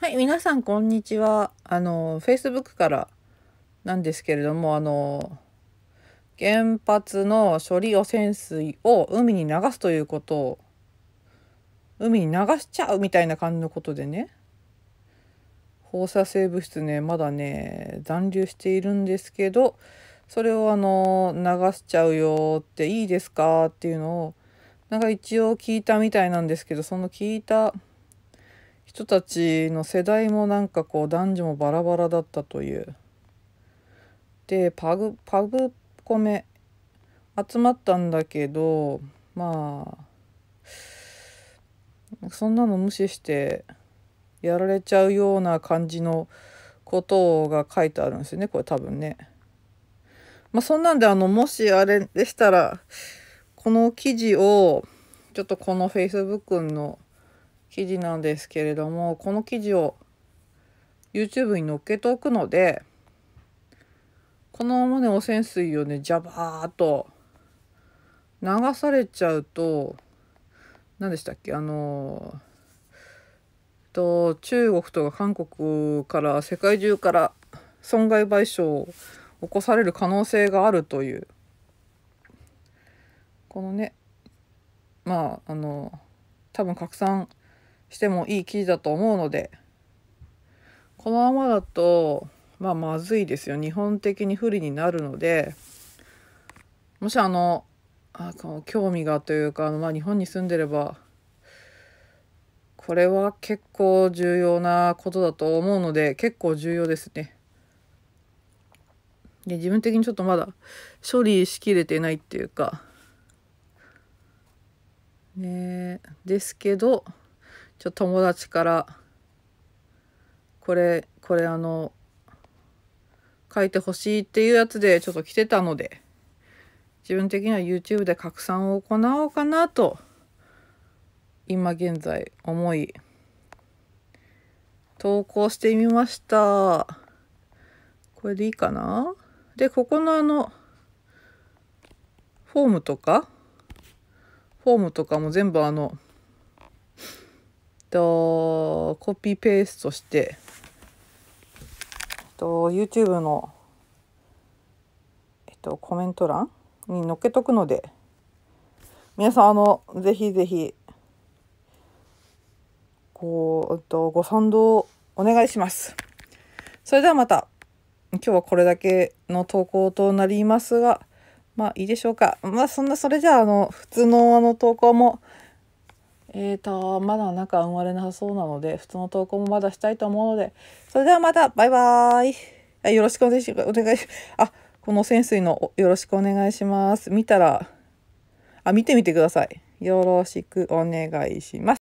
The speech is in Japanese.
はい、皆さんこんにちは。あの、Facebook からなんですけれども、あの、原発の処理汚染水を海に流すということを、海に流しちゃうみたいな感じのことでね、放射性物質ね、まだね、残留しているんですけど、それをあの、流しちゃうよっていいですかっていうのを、なんか一応聞いたみたいなんですけど、その聞いた、人たちの世代もなんかこう男女もバラバラだったという。でパグパグコメ集まったんだけどまあそんなの無視してやられちゃうような感じのことが書いてあるんですよねこれ多分ね。まあ、そんなんであのもしあれでしたらこの記事をちょっとこの Facebook の記事なんですけれどもこの記事を YouTube に載っけておくのでこのままね汚染水をねジャバーっと流されちゃうと何でしたっけあのと中国とか韓国から世界中から損害賠償を起こされる可能性があるというこのねまああの多分拡散してもいい記事だと思うのでこのままだと、まあ、まずいですよ日本的に不利になるのでもしあのあの興味がというかあの、まあ、日本に住んでればこれは結構重要なことだと思うので結構重要ですね。で自分的にちょっとまだ処理しきれてないっていうかねですけどちょ友達からこれこれあの書いてほしいっていうやつでちょっと来てたので自分的には YouTube で拡散を行おうかなと今現在思い投稿してみましたこれでいいかなでここのあのフォームとかフォームとかも全部あのとコピーペーストして、えっと、YouTube の、えっと、コメント欄に載っけとくので皆さんあのぜひぜひこう、えっと、ご賛同お願いします。それではまた今日はこれだけの投稿となりますがまあいいでしょうかまあそんなそれじゃああの普通のあの投稿もえーと、まだ中生まれなさそうなので、普通の投稿もまだしたいと思うので、それではまた、バイバーイ。よろしくお願いします。あ、この潜水のよろしくお願いします。見たら、あ、見てみてください。よろしくお願いします。